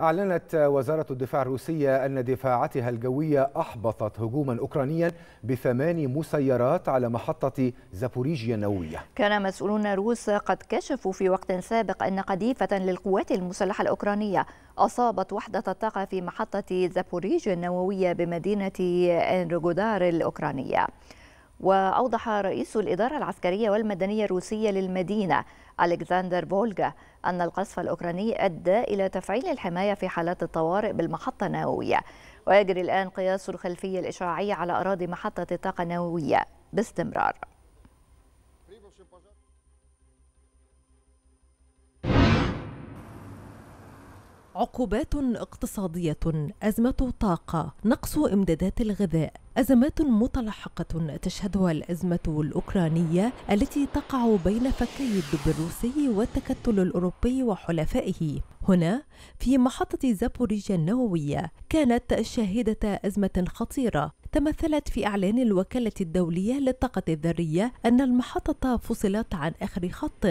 أعلنت وزارة الدفاع الروسية أن دفاعاتها الجوية أحبطت هجوما أوكرانيا بثماني مسيرات على محطة زابوريجيا النووية كان مسؤولون روس قد كشفوا في وقت سابق أن قذيفة للقوات المسلحة الأوكرانية أصابت وحدة الطاقة في محطة زابوريجيا النووية بمدينة إنرغودار الأوكرانية وأوضح رئيس الإدارة العسكرية والمدنية الروسية للمدينة ألكسندر فولغا أن القصف الأوكراني أدى إلى تفعيل الحماية في حالات الطوارئ بالمحطة النووية ويجري الآن قياس الخلفية الإشعاعية على أراضي محطة الطاقة النووية باستمرار عقوبات اقتصادية، أزمة طاقة، نقص إمدادات الغذاء، أزمات متلاحقة تشهدها الأزمة الأوكرانية التي تقع بين فكي الدب الروسي والتكتل الأوروبي وحلفائه. هنا في محطة زابوريجيا النووية كانت شاهدة أزمة خطيرة تمثلت في إعلان الوكالة الدولية للطاقة الذرية أن المحطة فصلت عن آخر خط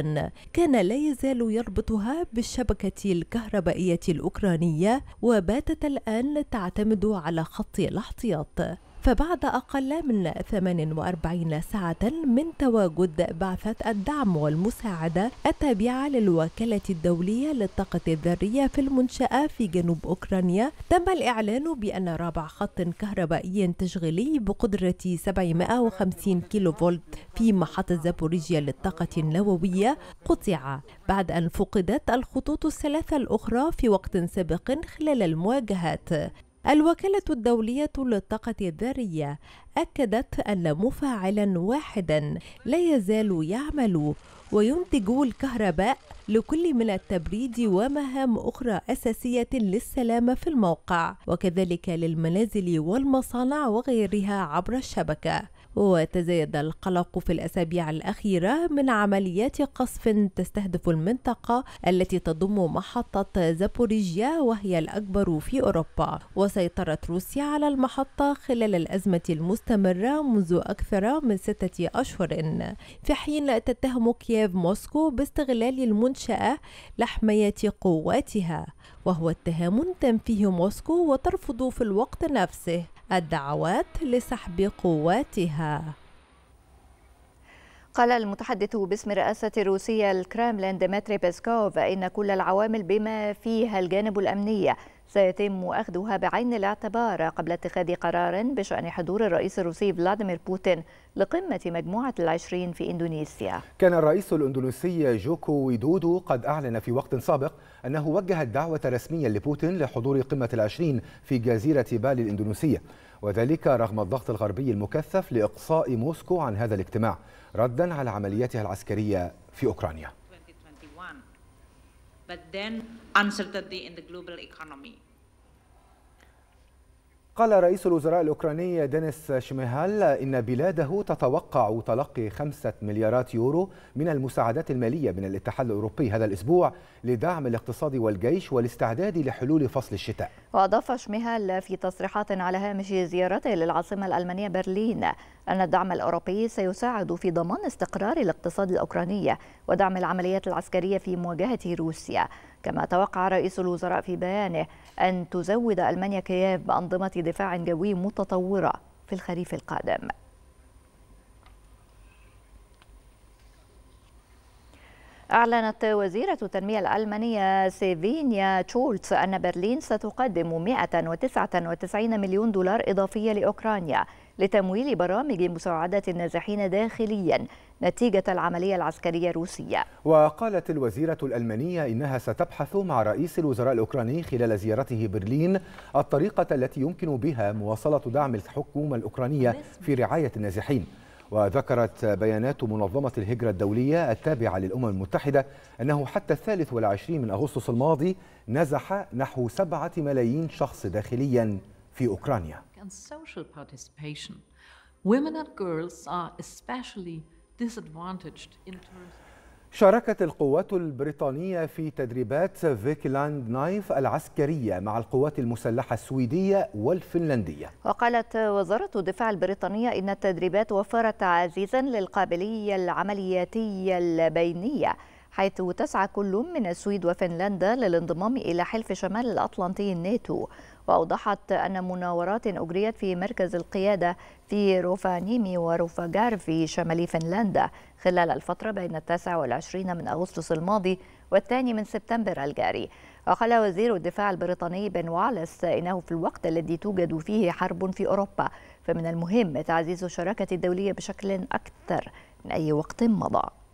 كان لا يزال يربطها بالشبكة الكهربائية الأوكرانية وباتت الآن تعتمد على خط الاحتياط فبعد أقل من 48 ساعة من تواجد بعثة الدعم والمساعدة التابعة للوكالة الدولية للطاقة الذرية في المنشأة في جنوب أوكرانيا تم الإعلان بأن رابع خط كهربائي تشغيلي بقدرة 750 كيلو فولت في محطة زابوريجيا للطاقة النووية قطع بعد أن فقدت الخطوط الثلاثة الأخرى في وقت سابق خلال المواجهات الوكالة الدولية للطاقة الذرية أكدت أن مفاعلا واحدا لا يزال يعمل وينتج الكهرباء لكل من التبريد ومهام أخرى أساسية للسلامة في الموقع وكذلك للمنازل والمصانع وغيرها عبر الشبكة وتزايد القلق في الأسابيع الأخيرة من عمليات قصف تستهدف المنطقة التي تضم محطة زابوريجيا وهي الأكبر في أوروبا وسيطرت روسيا على المحطة خلال الأزمة المستمرة منذ أكثر من ستة أشهر في حين تتهم كييف موسكو باستغلال المنشأة لحماية قواتها وهو اتهام تنفيه موسكو وترفض في الوقت نفسه الدعوات لسحب قواتها قال المتحدث باسم رئاسة روسيا الكرملين ديمتري بيسكوف إن كل العوامل بما فيها الجانب الأمني سيتم أخذها بعين الاعتبار قبل اتخاذ قرار بشأن حضور الرئيس الروسي فلاديمير بوتين لقمة مجموعة العشرين في إندونيسيا كان الرئيس الأندونيسي جوكو ويدودو قد أعلن في وقت سابق أنه وجه الدعوة رسميا لبوتين لحضور قمة العشرين في جزيرة بالي الإندونيسية وذلك رغم الضغط الغربي المكثف لإقصاء موسكو عن هذا الاجتماع ردا على عملياتها العسكرية في أوكرانيا. قال رئيس الوزراء الأوكراني دينيس شميهال إن بلاده تتوقع تلقي خمسة مليارات يورو من المساعدات المالية من الاتحاد الأوروبي هذا الأسبوع لدعم الاقتصاد والجيش والاستعداد لحلول فصل الشتاء وأضاف شميهال في تصريحات على هامش زيارته للعاصمة الألمانية برلين أن الدعم الأوروبي سيساعد في ضمان استقرار الاقتصاد الأوكراني ودعم العمليات العسكرية في مواجهة روسيا كما توقع رئيس الوزراء في بيانه أن تزود ألمانيا كييف بأنظمة دفاع جوي متطورة في الخريف القادم أعلنت وزيرة التنمية الألمانية سيفينيا تشولتس أن برلين ستقدم 199 مليون دولار إضافية لأوكرانيا لتمويل برامج مساعدة النازحين داخليا نتيجة العملية العسكرية الروسية وقالت الوزيرة الألمانية إنها ستبحث مع رئيس الوزراء الأوكراني خلال زيارته برلين الطريقة التي يمكن بها مواصلة دعم الحكومة الأوكرانية في رعاية النازحين وذكرت بيانات منظمة الهجرة الدولية التابعة للأمم المتحدة أنه حتى الثالث والعشرين من أغسطس الماضي نزح نحو سبعة ملايين شخص داخليا في أوكرانيا and social participation. Women and girls are especially disadvantaged in terms of شاركت القوات البريطانية في تدريبات فيكلاند نايف العسكرية مع القوات المسلحة السويدية والفنلندية وقالت وزارة الدفاع البريطانية إن التدريبات وفرت عزيزا للقابلية العملياتية البينية حيث تسعى كل من السويد وفنلندا للانضمام إلى حلف شمال الأطلنطي الناتو وأوضحت أن مناورات أجريت في مركز القيادة في روفانيمي وروفاجار في شمال فنلندا خلال الفترة بين التاسع والعشرين من أغسطس الماضي والثاني من سبتمبر الجاري وقال وزير الدفاع البريطاني بن والس إنه في الوقت الذي توجد فيه حرب في أوروبا فمن المهم تعزيز الشراكة الدولية بشكل أكثر من أي وقت مضى